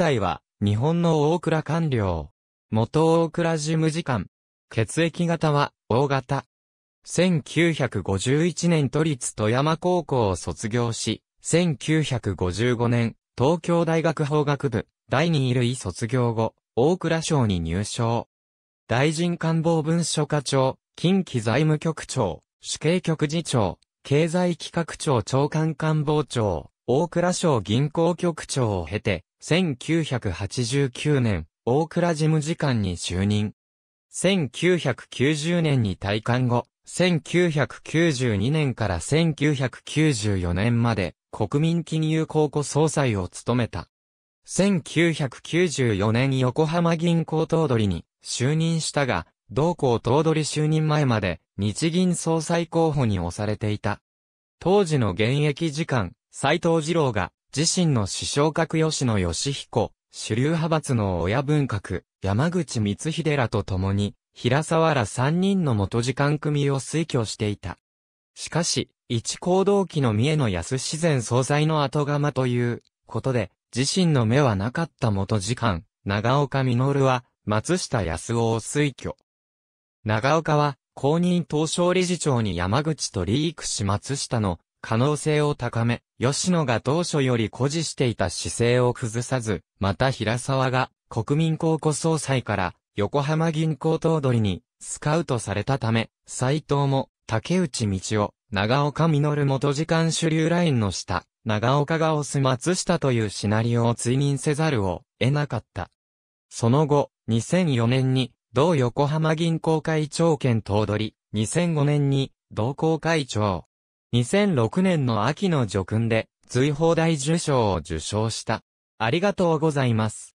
体は、日本の大倉官僚。元大倉事務次官。血液型は、大型。1951年都立富山高校を卒業し、1955年、東京大学法学部、第二類卒業後、大倉省に入省。大臣官房文書課長、近畿財務局長、主計局次長、経済企画庁長官官房長、大倉省銀行局長を経て、1989年、大倉事務次官に就任。1990年に退官後、1992年から1994年まで国民金融公庫総裁を務めた。1994年横浜銀行頭取に就任したが、同行頭取就任前まで日銀総裁候補に押されていた。当時の現役次官、斎藤二郎が自身の師匠格吉野義彦、主流派閥の親分格、山口光秀らと共に、平沢ら三人の元時間組を推挙していた。しかし、一行動機の三重の安自然総裁の後釜ということで、自身の目はなかった元時間、長岡実は、松下康夫を推挙。長岡は、公認東証理事長に山口とリークし松下の可能性を高め、吉野が当初より誇示していた姿勢を崩さず、また平沢が国民高校総裁から横浜銀行頭取にスカウトされたため、斎藤も竹内道夫、長岡実元時間主流ラインの下、長岡が押す松下というシナリオを追認せざるを得なかった。その後、2004年に、同横浜銀行会長兼頭取、2005年に、同行会長、2006年の秋の叙勲で、随法大受賞を受賞した。ありがとうございます。